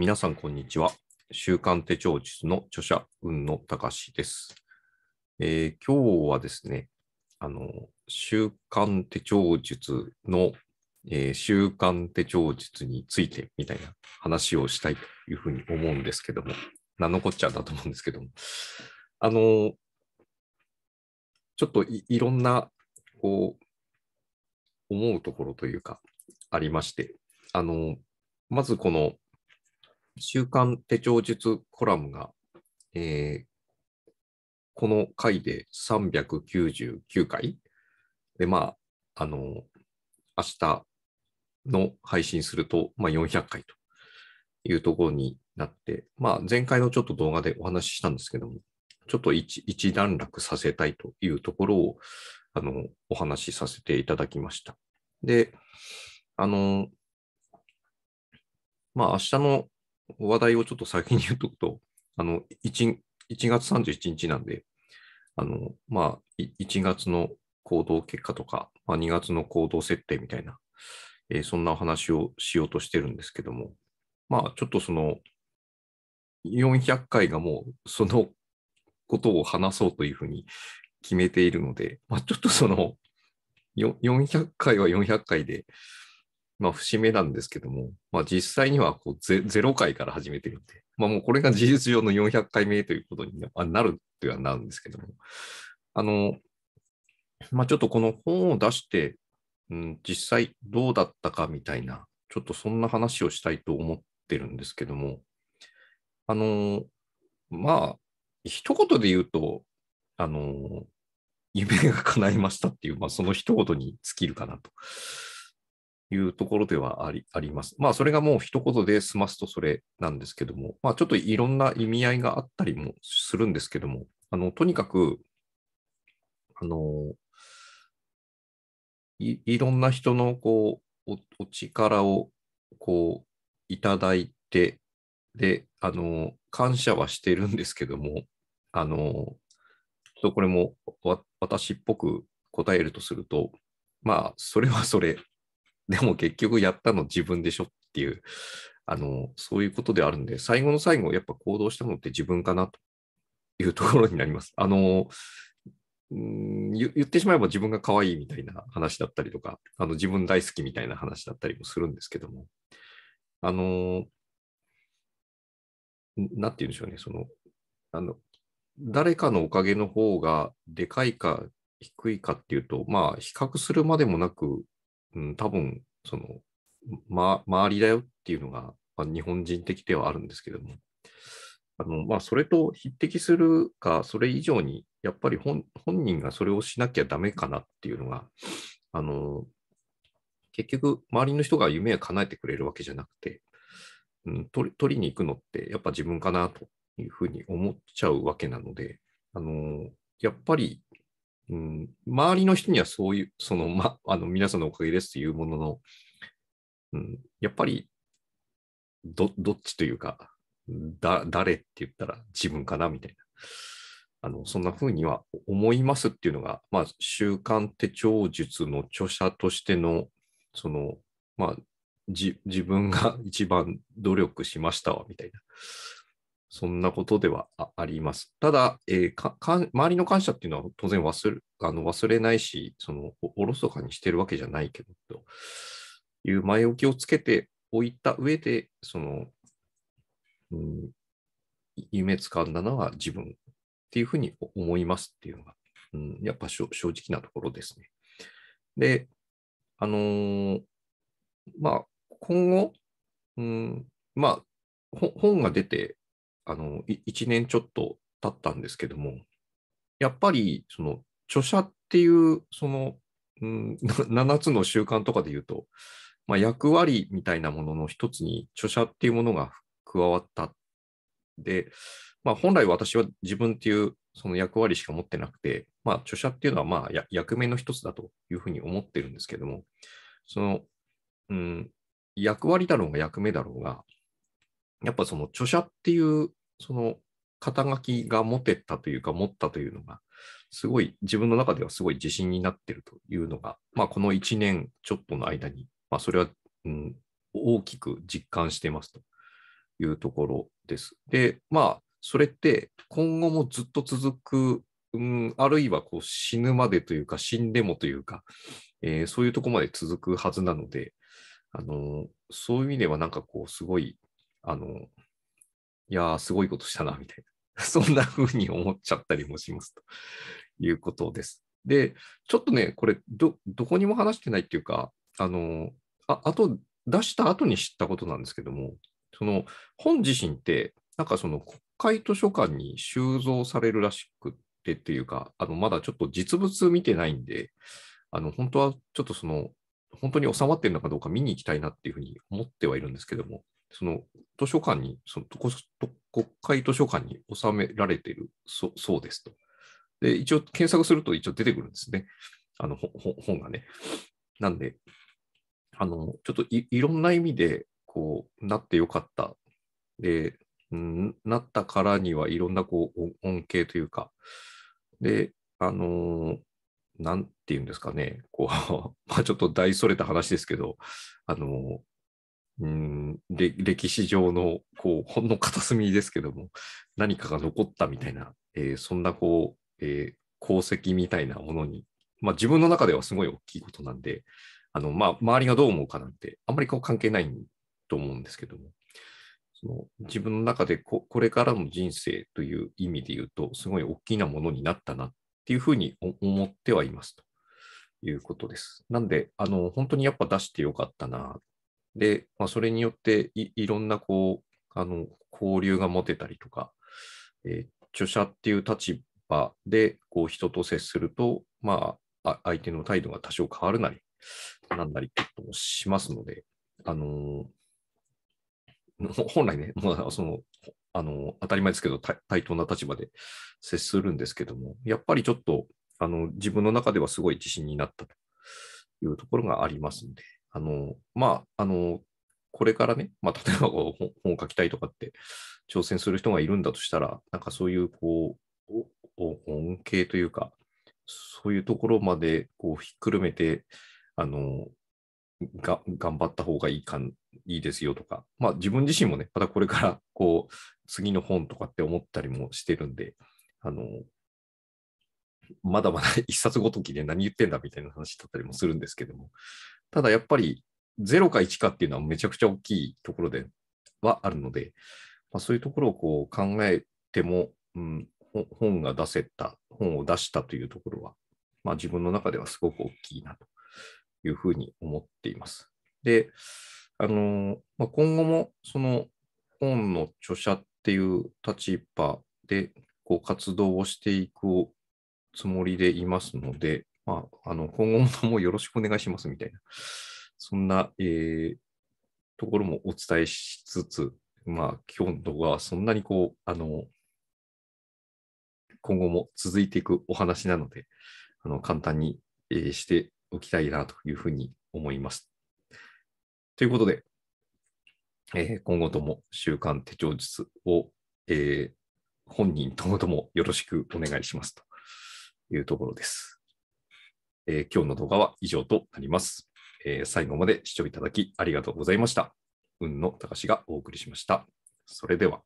皆さん、こんにちは。週刊手帳術の著者、海野隆です、えー、今日はですね、あの、週刊手帳術の、えー、週刊手帳術についてみたいな話をしたいというふうに思うんですけども、名残っちゃだと思うんですけども、あの、ちょっといろんな、こう、思うところというか、ありまして、あの、まずこの週刊手帳術コラムが、えー、この回で399回で、まあ、あの、明日の配信すると、まあ、400回というところになって、まあ、前回のちょっと動画でお話ししたんですけども、ちょっと一一段落させたいというところを、あの、お話しさせていただきました。で、あの、まあ、明日の話題をちょっと先に言っとくと、あの 1, 1月31日なんで、あのまあ、1月の行動結果とか、まあ、2月の行動設定みたいな、えー、そんなお話をしようとしてるんですけども、まあ、ちょっとその、400回がもうそのことを話そうというふうに決めているので、まあ、ちょっとその、400回は400回で、まあ、節目なんですけども、まあ、実際にはこうゼ0回から始めてるんで、まあ、もうこれが事実上の400回目ということになるというのはなるんですけども、あの、まあ、ちょっとこの本を出して、うん、実際どうだったかみたいな、ちょっとそんな話をしたいと思ってるんですけども、あの、まあ、一言で言うと、あの、夢が叶いましたっていう、まあ、その一言に尽きるかなと。いうところではありあります。まあ、それがもう一言で済ますとそれなんですけども、まあ、ちょっといろんな意味合いがあったりもするんですけども、あのとにかくあのい、いろんな人のこうお力をこういただいて、で、あの、感謝はしてるんですけども、あの、ちょっとこれも私っぽく答えるとすると、まあ、それはそれでも結局やったの自分でしょっていう、あの、そういうことであるんで、最後の最後、やっぱ行動したのって自分かなという ところになります。あの、うん言ってしまえば自分が可愛いみたいな話だったりとか、あの自分大好きみたいな話だったりもするんですけども、あの、なんて言うんでしょうね、その、あの、誰かのおかげの方がでかいか低いかっていうと、まあ、比較するまでもなく、うん、多分、その、ま、周りだよっていうのが、まあ、日本人的ではあるんですけども、あの、まあ、それと匹敵するか、それ以上に、やっぱり本人がそれをしなきゃダメかなっていうのが、あの、結局、周りの人が夢を叶えてくれるわけじゃなくて、うん、取りに行くのって、やっぱ自分かなというふうに思っちゃうわけなので、あの、やっぱりうん、周りの人にはそういう、その、ま、あの、皆さんのおかげですというものの、うん、やっぱり、ど、どっちというか、だ、誰って言ったら自分かな、みたいな。あの、そんな風には思いますっていうのが、まあ、習慣手帳術の著者としての、その、まあ、自分が一番努力しましたわ、みたいなそんなことではあります。ただ、えー、かか周りの感謝っていうのは当然忘れあの忘れないし、そのおろそかにしてるわけじゃないけど、という前置きをつけておいた上で、その、うん、夢つかんだのは自分っていうふうに思いますっていうのが、うん、やっぱ正直なところですね。で、あのー、まあ、今後、うん、まあ、本が出て、あの1年ちょっと経ったんですけども、やっぱりその著者っていうその、うん、7 つの習慣とかで言うと、まあ、役割みたいなものの一つに著者っていうものが加わった。で、まあ、本来私は自分っていうその役割しか持ってなくて、まあ、著者っていうのはまあ役目の一つだというふうに思ってるんですけども、その、うん、役割だろうが役目だろうが、やっぱその著者っていうその肩書きが持てたというか持ったというのがすごい自分の中ではすごい自信になってるというのが、まあ、この1年ちょっとの間に、まあ、それは、うん、大きく実感してますというところです。でまあそれって今後もずっと続く、うん、あるいはこう死ぬまでというか死んでもというか、えー、そういうとこまで続くはずなのであのそういう意味ではなんかこうすごいあの、いやー、すごいことしたな、みたいな。そんな風に思っちゃったりもします、ということです。で、ちょっとね、これど、どこにも話してないっていうか、あの、ああと、出した後に知ったことなんですけども、その本自身って、なんかその国会図書館に収蔵されるらしくてっていうか、あのまだちょっと実物見てないんで、あの本当はちょっとその、本当に収まってるのかどうか見に行きたいなっていうふうに思ってはいるんですけども、その図書館に、その国会図書館に収められているそうですと。で、一応検索すると一応出てくるんですね。あの、本がね。なんで、あの、ちょっといろんな意味で、こう、なってよかった。で、なったからにはいろんなこう恩恵というか、で、あのー、なんていうんですかね、こう まあちょっと大それた話ですけど、あのうん歴史上のこうほんの片隅ですけども何かが残ったみたいな、えー、そんなこう、えー、功績みたいなものに、まあ、自分の中ではすごい大きいことなんであの、まあ、周りがどう思うかなんてあんまりこう関係ないと思うんですけどもその自分の中でここれからの人生という意味で言うとすごい大きなものになったなっていうふうに思ってはいますということです。なんであの本当にやっぱ出してよかったなで、まあ、それによっていろんなこうあの交流が持てたりとか、えー、著者っていう立場でこう人と接すると、まあ、相手の態度が多少変わるなり、なんなりってこともしますので、あのー、本来ね、まあ、そのあの当たり前ですけど対等な立場で接するんですけども、やっぱりちょっとあの自分の中ではすごい自信になったというところがありますので、あの、まあ、あの、これからね、まあ、例えばこう本を書きたいとかって挑戦する人がいるんだとしたら、なんかそういうこう、恩恵というか、そういうところまでこうひっくるめて、あの、が頑張った方がいいかん、いいですよとか、まあ自分自身もね、またこれからこう、次の本とかって思ったりもしてるんで、あの、まだまだ一冊ごときで何言ってんだみたいな話だったりもするんですけども、ただやっぱり0か1かっていうのはめちゃくちゃ大きいところではあるので、まあ、そういうところをこう考えても、うん、本が出せた、本を出したというところは、まあ、自分の中ではすごく大きいなというふうに思っています。で、あのまあ、今後もその本の著者っていう立場でこう活動をしていくつもりでいますので、まあ、あの、今後もともよろしくお願いしますみたいな、そんな、えー、ところもお伝えしつつ、まあ、今日はそんなにこう、あの、今後も続いていくお話なので、あの、簡単に、えー、しておきたいなというふうに思います。ということで、えー、今後とも週刊手帳術を、えー、本人ともともよろしくお願いしますというところです。えー、今日の動画は以上となります、えー、最後まで視聴いただきありがとうございました。運の高しがお送りしました。それでは。